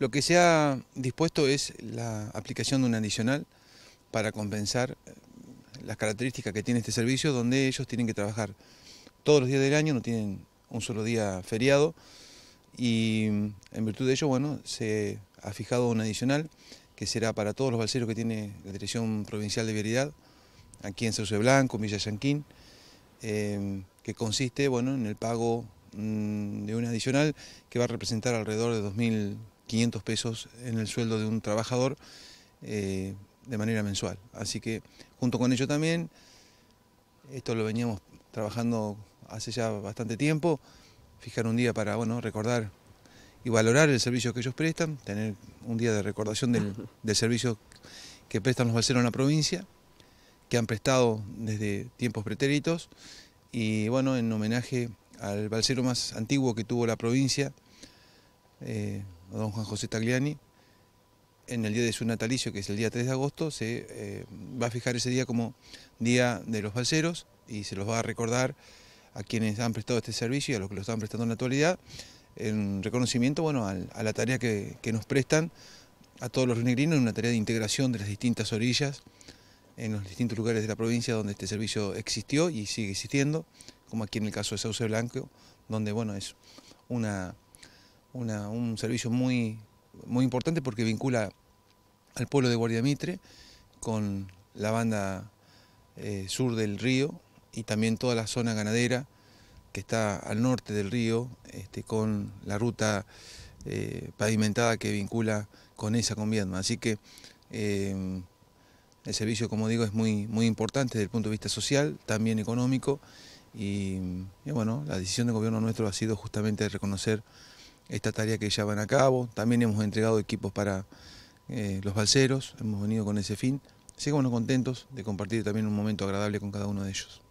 Lo que se ha dispuesto es la aplicación de un adicional para compensar eh, las características que tiene este servicio, donde ellos tienen que trabajar todos los días del año, no tienen un solo día feriado, y mm, en virtud de ello, bueno, se ha fijado un adicional que será para todos los balseros que tiene la Dirección Provincial de Vialidad, aquí en Sauce Blanco, Villa Yanquín, em, que consiste, bueno, en el pago mm, de un adicional que va a representar alrededor de 2.000 500 pesos en el sueldo de un trabajador eh, de manera mensual. Así que junto con ello también, esto lo veníamos trabajando hace ya bastante tiempo, fijar un día para bueno, recordar y valorar el servicio que ellos prestan, tener un día de recordación del, servicio que prestan los balseros en la provincia, que han prestado desde tiempos pretéritos, y bueno, en homenaje al balsero más antiguo que tuvo la provincia, eh, don Juan José Tagliani, en el día de su natalicio, que es el día 3 de agosto, se eh, va a fijar ese día como Día de los Balseros y se los va a recordar a quienes han prestado este servicio y a los que lo están prestando en la actualidad, en reconocimiento bueno, a la tarea que, nos prestan a todos los negrinos, una tarea de integración de las distintas orillas en los distintos lugares de la provincia donde este servicio existió y sigue existiendo, como aquí en el caso de Sauce Blanco, donde bueno, es una un servicio muy, muy importante porque vincula al pueblo de Guardia Mitre con la banda eh, sur del río y también toda la zona ganadera que está al norte del río, este, con la ruta eh, pavimentada que vincula con esa con Así que eh, el servicio, como digo, es muy, muy importante desde el punto de vista social, también económico, y, y bueno, la decisión del gobierno nuestro ha sido justamente reconocer esta tarea que llevan a cabo. También hemos entregado equipos para eh, los balseros, hemos venido con ese fin. sigamos contentos de compartir también un momento agradable con cada uno de ellos.